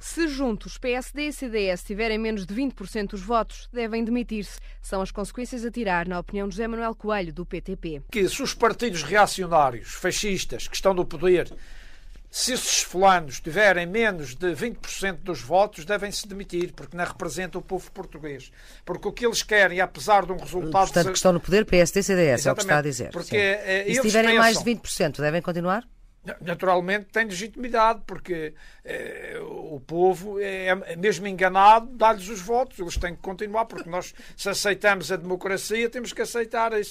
Se juntos PSD e CDS tiverem menos de 20% dos votos, devem demitir-se. São as consequências a tirar, na opinião de José Manuel Coelho, do PTP. Que se os partidos reacionários, fascistas, que estão no poder, se esses fulanos tiverem menos de 20% dos votos, devem se demitir, porque não representa o povo português. Porque o que eles querem, apesar de um resultado. Portanto, que estão no poder, PSD e CDS, Exatamente, é o que está a dizer. Porque, eh, e se tiverem pensam... mais de 20%, devem continuar? naturalmente tem legitimidade, porque eh, o povo é, é mesmo enganado, dá-lhes os votos, eles têm que continuar, porque nós, se aceitamos a democracia, temos que aceitar isso.